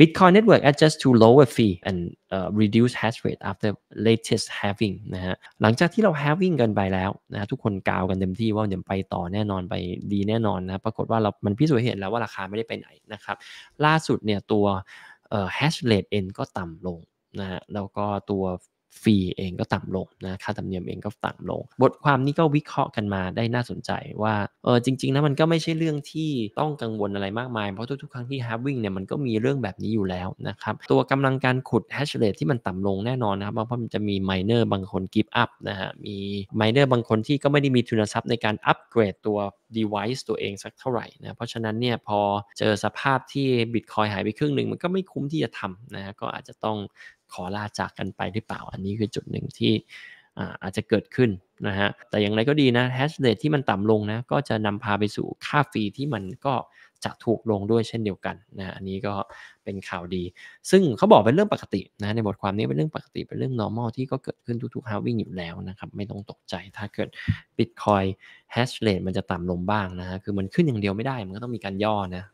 Bitcoin network adjust to lower fee and uh, reduce hash rate after latest halving นะฮะหลังจากที่เรา halving กันไปแล้วนะะทุกคนกาวกันเต็มที่ว่าเดี๋ยวไปต่อแน่นอน ไปดีแน่นอนนะปรากฏว่าเรามันพิสูจน์เห็นแล้วว่าราคาไม่ได้ไปไหนนะครับล่าสุดเนี่ยตัว hash rate n ก็ต่ำลงนะฮะแล้วก็ตัวฟรีเองก็ต่ำลงนะค่าธรรมเนียมเองก็ต่ำลง บทความนี้ก็วิเคราะห์กันมาได้น่าสนใจว่าเออจริงๆนะมันก็ไม่ใช่เรื่องที่ต้องกังวลอะไรมากมายเพราะทุกๆครั้งที่ฮาร์วิ่งเนี่ยมันก็มีเรื่องแบบนี้อยู่แล้วนะครับตัวกำลังการขุดแฮชเรทที่มันต่ำลงแน่นอนนะครับเพราะมันจะมีไมเนอร์บางคนกิฟต์อัพนะฮะมีไมเนอร์บางคนที่ก็ไม่ได้มีทุนทรัพย์ในการอัปเกรดตัว device ตัวเองสักเท่าไหร่นะเพราะฉะนั้นเนี่ยพอเจอสภาพที่ Bitcoin หายไปครึ่งหนึ่งมันก็ไม่คุ้มที่จะทำนะก็อาจจะต้องขอลาจากกันไปหรือเปล่าอันนี้คือจุดหนึ่งที่อาจจะเกิดขึ้นนะฮะ แต่อย่างไรก็ดีนะแฮชเดทที่มันต่ำลงนะ ก็จะนำพาไปสู่ค่าฟรีที่มันก็จะถูกลงด้วยเช่นเดียวกันนะ อันนี้ก็เป็นข่าวดี ซึ่งเขาบอกเป็นเรื่องปกตินะในบทความนี้เป็นเรื่องปกติเป็นเรื่อง normal ที่ก็เกิดขึ้นทุกๆ h าวิ i n g อยู่แล้วนะครับ ไม่ต้องตกใจ ถ้าเกิด Bitcoin hash rate มันจะต่ำลงบ้างนะฮะคือมันขึ้นอย่างเดียวไม่ได้ มันก็ต้องมีการย่อนะ